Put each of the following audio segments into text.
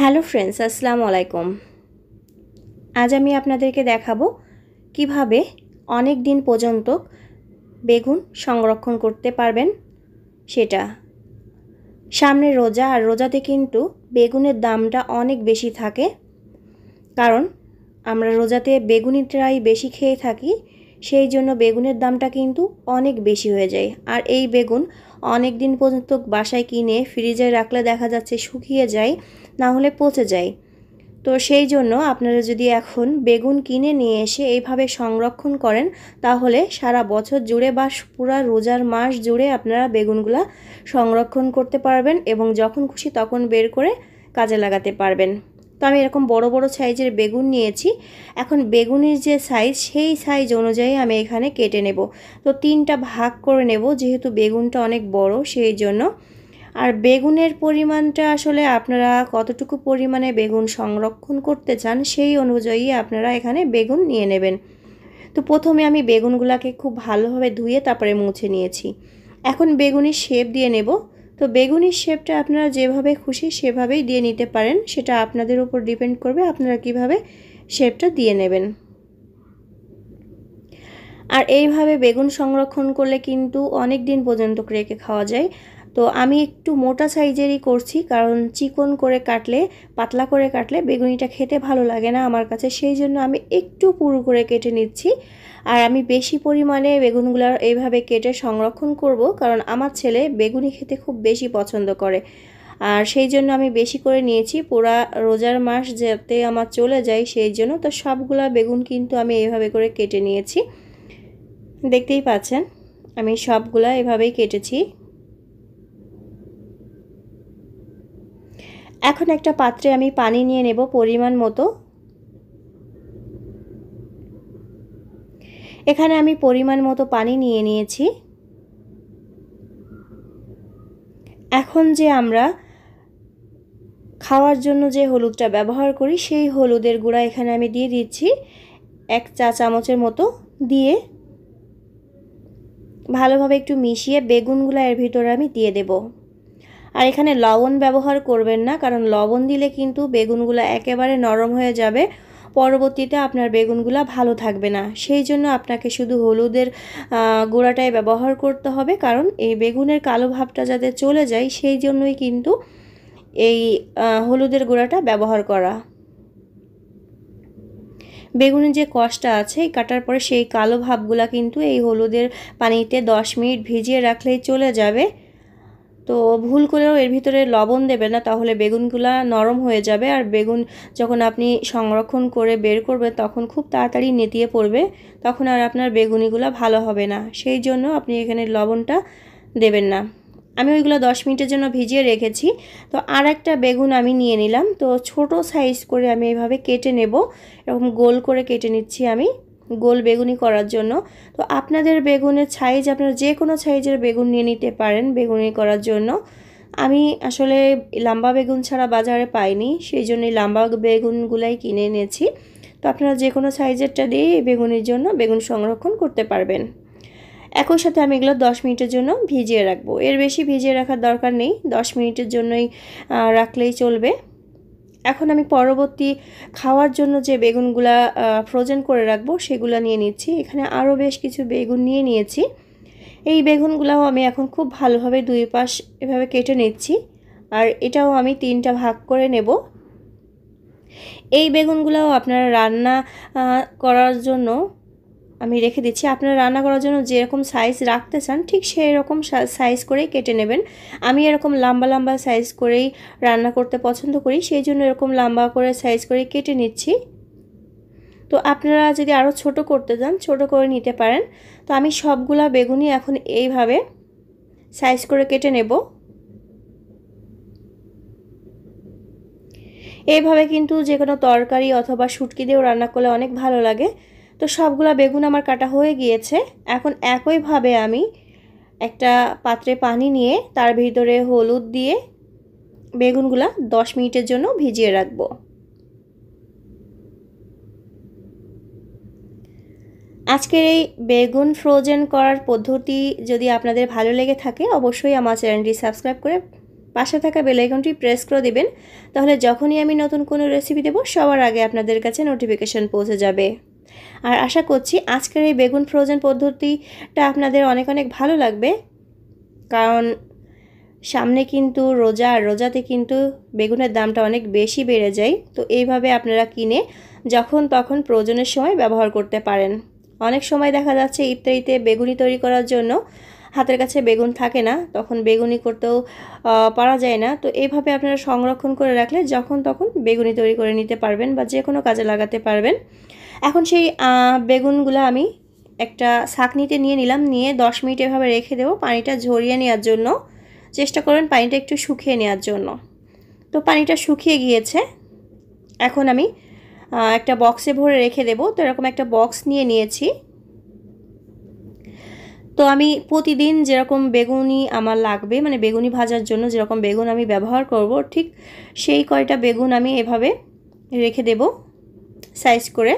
hello friends আসসালামু আলাইকুম আজ আমি আপনাদেরকে দেখাবো কিভাবে অনেক দিন পর্যন্ত বেগুন সংরক্ষণ করতে পারবেন সেটা সামনে রোজা আর রোজাতে কিন্তু বেগুনের দামটা অনেক বেশি থাকে কারণ আমরা রোজাতে বেগুনিটাই বেশি খেয়ে থাকি সেই জন্য বেগুনের দামটা কিন্তু অনেক বেশি হয়ে যায় আর এই বেগুন অনেক দিন পর্যন্ত বাসায় কিনে ফ্রিজে রাখলে দেখা যাচ্ছে শুকিয়ে যায় না হলে পচে যায় তো সেই জন্য আপনারা যদি এখন বেগুন কিনে নিয়ে এসে এইভাবে সংরক্ষণ করেন তাহলে সারা বছর জুড়ে বা পুরা রোজার মাস জুড়ে আপনারা বেগুনগুলা সংরক্ষণ করতে পারবেন এবং যখন খুশি তখন বের করে কাজে লাগাতে পারবেন তো আমি এরকম বড় বড় সাইজের বেগুন নিয়েছি এখন বেগুনের যে সাইজ সেই সাইজ অনুযায়ী আমি এখানে কেটে নেব তো তিনটা ভাগ করে নেব যেহেতু বেগুনটা অনেক বড় সেই জন্য আর বেগুনের পরিমাণটা আসলে আপনারা কতটুকু পরিমাণে বেগুন সংরক্ষণ করতে চান সেই অনুযায়ী আপনারা এখানে বেগুন নিয়ে নেবেন তো প্রথমে আমি বেগুনগুলোকে খুব ভালোভাবে ধুয়ে তারপরে মুছে নিয়েছি এখন বেগুনের শেপ দিয়ে নেব তো বেগুনের শেপটা আপনারা যেভাবে খুশি সেভাবেই দিয়ে নিতে পারেন সেটা আপনাদের উপর ডিপেন্ড করবে আপনারা কিভাবে শেপটা দিয়ে নেবেন আর এইভাবে বেগুন সংরক্ষণ করলে কিন্তু অনেক দিন পর্যন্ত রেখে খাওয়া যায় তো আমি একটু মোটা সাইজেরই করছি কারণ চিকন করে কাটলে পাতলা করে কাটলে বেগুনিটা খেতে ভালো লাগে না আমার কাছে সেই জন্য আমি একটু পুরু করে কেটে নিচ্ছি আর আমি বেশি পরিমাণে বেগুনগুলো এইভাবে কেটে সংরক্ষণ করব কারণ আমার ছেলে বেগুনি খেতে খুব বেশি পছন্দ করে আর সেই জন্য আমি বেশি করে নিয়েছি পুরা রোজার মাস যাতে আমার চলে যায় সেই জন্য তো সবগুলা বেগুন কিন্তু আমি এইভাবে করে কেটে নিয়েছি দেখতেই পাচ্ছেন আমি সবগুলা এভাবেই কেটেছি এখন একটা পাত্রে আমি পানি নিয়ে নেব পরিমাণ মতো এখানে আমি পরিমাণ মতো পানি নিয়ে নিয়েছি এখন যে আমরা খাওয়ার জন্য যে হলুদটা ব্যবহার করি সেই হলুদের গুঁড়া এখানে আমি দিয়ে দিচ্ছি এক চা চামচের মতো দিয়ে ভালোভাবে একটু মিশিয়ে বেগুনগুলো এর ভিতরে আমি দিয়ে দেবো আর এখানে লবণ ব্যবহার করবেন না কারণ লবণ দিলে কিন্তু বেগুনগুলো একেবারে নরম হয়ে যাবে পরবর্তীতে আপনার বেগুনগুলো ভালো থাকবে না সেই জন্য আপনাকে শুধু হলুদের গুঁড়াটাই ব্যবহার করতে হবে কারণ এই বেগুনের কালো ভাবটা যাতে চলে যায় সেই জন্যই কিন্তু এই হলুদের গুঁড়াটা ব্যবহার করা বেগুনের যে কষটা আছে কাটার পরে সেই কালো ভাবগুলা কিন্তু এই হলুদের পানিতে দশ মিনিট ভিজিয়ে রাখলেই চলে যাবে তো ভুল করেও এর ভিতরে লবণ দেবে না তাহলে বেগুনগুলা নরম হয়ে যাবে আর বেগুন যখন আপনি সংরক্ষণ করে বের করবেন তখন খুব তাড়াতাড়ি নেতিয়ে পড়বে তখন আর আপনার বেগুনিগুলা ভালো হবে না সেই জন্য আপনি এখানে লবণটা দেবেন না আমি ওইগুলো দশ মিনিটের জন্য ভিজিয়ে রেখেছি তো আর একটা বেগুন আমি নিয়ে নিলাম তো ছোট সাইজ করে আমি এইভাবে কেটে নেব এরকম গোল করে কেটে নিচ্ছি আমি গোল বেগুনি করার জন্য তো আপনাদের বেগুনের সাইজ আপনারা যে কোনো সাইজের বেগুন নিয়ে নিতে পারেন বেগুনি করার জন্য আমি আসলে লাম্বা বেগুন ছাড়া বাজারে পাইনি সেই জন্যই লাম্বা বেগুনগুলাই কিনে এনেছি তো আপনারা যে কোনো সাইজেরটা দিয়ে বেগুনের জন্য বেগুন সংরক্ষণ করতে পারবেন একই সাথে আমি এগুলো দশ মিনিটের জন্য ভিজিয়ে রাখবো এর বেশি ভিজিয়ে রাখার দরকার নেই দশ মিনিটের জন্যই রাখলেই চলবে এখন আমি পরবর্তী খাওয়ার জন্য যে বেগুনগুলা ফ্রোজেন করে রাখবো সেগুলো নিয়ে নিচ্ছি এখানে আরও বেশ কিছু বেগুন নিয়ে নিয়েছি এই বেগুনগুলাও আমি এখন খুব ভালোভাবে দুই পাশ এভাবে কেটে নিচ্ছি আর এটাও আমি তিনটা ভাগ করে নেব এই বেগুনগুলাও আপনারা রান্না করার জন্য আমি রেখে দিচ্ছি আপনারা রান্না করার জন্য যেরকম সাইজ রাখতে চান ঠিক সেই রকম সাইজ করেই কেটে নেবেন আমি এরকম লম্বা লম্বা সাইজ করেই রান্না করতে পছন্দ করি সেই জন্য এরকম লম্বা করে সাইজ করে কেটে নিচ্ছি তো আপনারা যদি আরও ছোট করতে চান ছোট করে নিতে পারেন তো আমি সবগুলা বেগুনই এখন এইভাবে সাইজ করে কেটে নেব এইভাবে কিন্তু যে কোনো তরকারি অথবা শুটকি দিয়েও রান্না করলে অনেক ভালো লাগে তো সবগুলা বেগুন আমার কাটা হয়ে গিয়েছে এখন একইভাবে আমি একটা পাত্রে পানি নিয়ে তার ভিতরে হলুদ দিয়ে বেগুনগুলা দশ মিনিটের জন্য ভিজিয়ে রাখবো আজকের এই বেগুন ফ্রোজেন করার পদ্ধতি যদি আপনাদের ভালো লেগে থাকে অবশ্যই আমার চ্যানেলটি সাবস্ক্রাইব করে পাশে থাকা বেলাইকনটি প্রেস করে দেবেন তাহলে যখনই আমি নতুন কোনো রেসিপি দেবো সবার আগে আপনাদের কাছে নোটিফিকেশান পৌঁছে যাবে আর আশা করছি আজকের এই বেগুন ফ্রোজেন পদ্ধতিটা আপনাদের অনেক অনেক ভালো লাগবে কারণ সামনে কিন্তু রোজা আর রোজাতে কিন্তু বেগুনের দামটা অনেক বেশি বেড়ে যায় তো এইভাবে আপনারা কিনে যখন তখন প্রয়োজনের সময় ব্যবহার করতে পারেন অনেক সময় দেখা যাচ্ছে ইফতারিতে বেগুনি তৈরি করার জন্য হাতের কাছে বেগুন থাকে না তখন বেগুনি করতেও পারা যায় না তো এইভাবে আপনারা সংরক্ষণ করে রাখলে যখন তখন বেগুনি তৈরি করে নিতে পারবেন বা যে কোনো কাজে লাগাতে পারবেন এখন সেই বেগুনগুলো আমি একটা ছাঁকনিতে নিয়ে নিলাম নিয়ে দশ মিনিট এভাবে রেখে দেবো পানিটা ঝরিয়ে নেওয়ার জন্য চেষ্টা করবেন পানিটা একটু শুকিয়ে নেওয়ার জন্য তো পানিটা শুকিয়ে গিয়েছে এখন আমি একটা বক্সে ভরে রেখে দেবো তো এরকম একটা বক্স নিয়ে নিয়েছি তো আমি প্রতিদিন যেরকম বেগুনি আমার লাগবে মানে বেগুনি ভাজার জন্য যেরকম বেগুন আমি ব্যবহার করব ঠিক সেই কয়টা বেগুন আমি এভাবে রেখে দেব সাইজ করে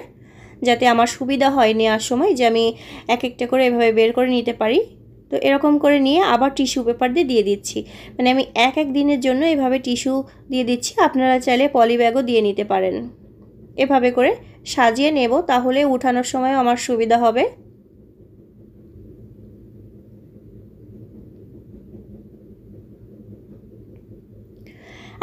যাতে আমার সুবিধা হয় নেওয়ার সময় যে আমি এক একটা করে এভাবে বের করে নিতে পারি তো এরকম করে নিয়ে আবার টিস্যু পেপার দিয়ে দিয়ে দিচ্ছি মানে আমি এক এক দিনের জন্য এভাবে টিস্যু দিয়ে দিচ্ছি আপনারা চাইলে পলি ব্যাগও দিয়ে নিতে পারেন এভাবে করে সাজিয়ে নেব তাহলে উঠানোর সময় আমার সুবিধা হবে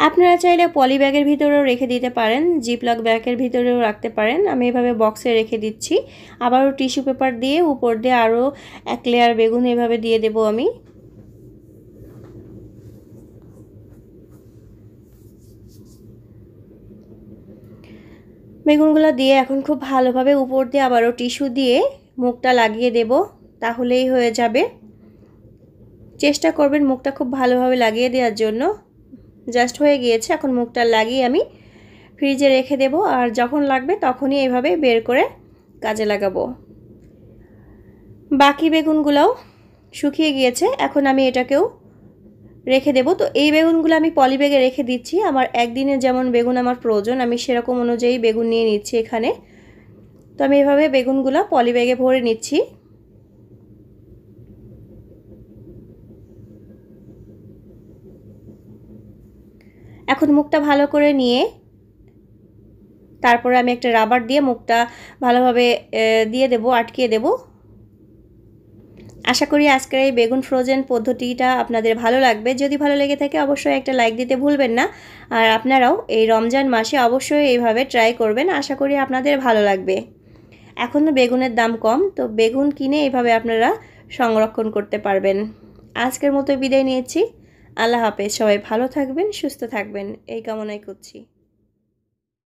আপনারা চাইলে পলি ব্যাগের ভিতরেও রেখে দিতে পারেন জিপলক ব্যাগের ভিতরেও রাখতে পারেন আমি এভাবে বক্সে রেখে দিচ্ছি আবারও টিস্যু পেপার দিয়ে উপর দিয়ে আরও এক লেয়ার বেগুন এভাবে দিয়ে দেব আমি বেগুনগুলো দিয়ে এখন খুব ভালোভাবে উপর দিয়ে আবারও টিস্যু দিয়ে মুখটা লাগিয়ে দেব তাহলেই হয়ে যাবে চেষ্টা করবেন মুখটা খুব ভালোভাবে লাগিয়ে দেওয়ার জন্য জাস্ট হয়ে গিয়েছে এখন মুখটা লাগিয়ে আমি ফ্রিজে রেখে দেব আর যখন লাগবে তখনই এভাবে বের করে কাজে লাগাবো বাকি বেগুনগুলোও শুকিয়ে গিয়েছে এখন আমি এটাকেও রেখে দেব তো এই বেগুনগুলো আমি পলিব্যাগে রেখে দিচ্ছি আমার একদিনে যেমন বেগুন আমার প্রয়োজন আমি সেরকম অনুযায়ী বেগুন নিয়ে নিচ্ছি এখানে তো আমি এভাবে বেগুনগুলো পলিব্যাগে ভরে নিচ্ছি এখন মুখটা ভালো করে নিয়ে তারপরে আমি একটা রাবার দিয়ে মুখটা ভালোভাবে দিয়ে দেব আটকিয়ে দেব আশা করি আজকের এই বেগুন ফ্রোজেন পদ্ধতিটা আপনাদের ভালো লাগবে যদি ভালো লেগে থাকে অবশ্যই একটা লাইক দিতে ভুলবেন না আর আপনারাও এই রমজান মাসে অবশ্যই এইভাবে ট্রাই করবেন আশা করি আপনাদের ভালো লাগবে এখন বেগুনের দাম কম তো বেগুন কিনে এইভাবে আপনারা সংরক্ষণ করতে পারবেন আজকের মতো বিদায় নিয়েছি আল্লাহ হাফেজ সবাই ভালো থাকবেন সুস্থ থাকবেন এই কামনাই করছি